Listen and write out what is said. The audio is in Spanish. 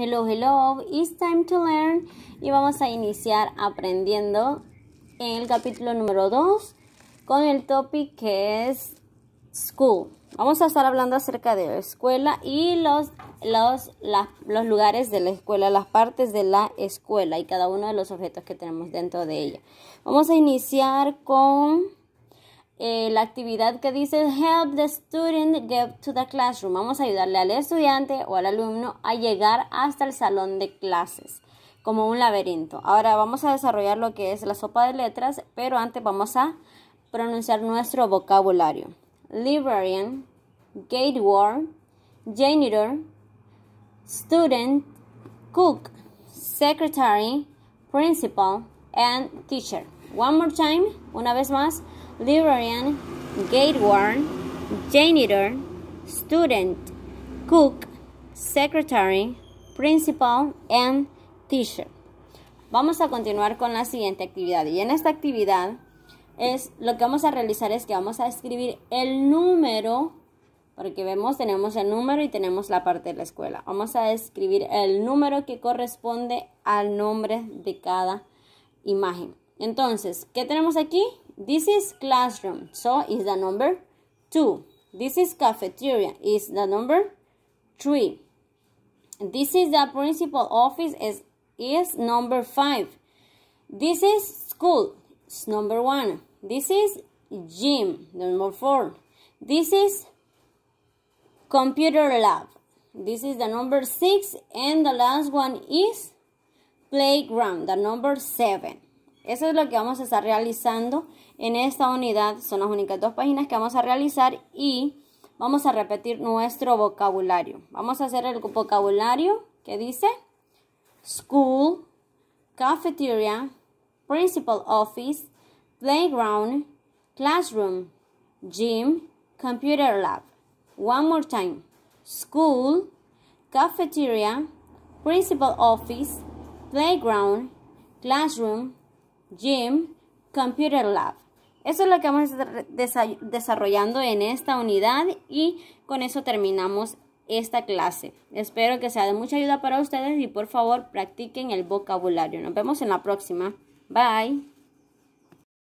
Hello, hello, it's time to learn. Y vamos a iniciar aprendiendo en el capítulo número 2 con el topic que es school. Vamos a estar hablando acerca de escuela y los, los, los lugares de la escuela, las partes de la escuela y cada uno de los objetos que tenemos dentro de ella. Vamos a iniciar con eh, la actividad que dice Help the student get to the classroom. Vamos a ayudarle al estudiante o al alumno a llegar hasta el salón de clases, como un laberinto. Ahora vamos a desarrollar lo que es la sopa de letras, pero antes vamos a pronunciar nuestro vocabulario. Librarian, gate janitor, student, cook, secretary, principal, and teacher. One more time, una vez más librarian, gate janitor, student, cook, secretary, principal, and teacher. Vamos a continuar con la siguiente actividad. Y en esta actividad es lo que vamos a realizar es que vamos a escribir el número, porque vemos, tenemos el número y tenemos la parte de la escuela. Vamos a escribir el número que corresponde al nombre de cada imagen. Entonces, ¿qué tenemos aquí? This is classroom, so is the number 2. This is cafeteria, is the number 3. This is the principal office, is, is number 5. This is school, is number 1. This is gym, number 4. This is computer lab. This is the number 6 and the last one is playground, the number 7. Eso es lo que vamos a estar realizando en esta unidad. Son las únicas dos páginas que vamos a realizar y vamos a repetir nuestro vocabulario. Vamos a hacer el vocabulario que dice school, cafeteria, principal office, playground, classroom, gym, computer lab. One more time. School, cafeteria, principal office, playground, classroom, Gym, Computer Lab. Eso es lo que vamos desarrollando en esta unidad y con eso terminamos esta clase. Espero que sea de mucha ayuda para ustedes y por favor practiquen el vocabulario. Nos vemos en la próxima. Bye.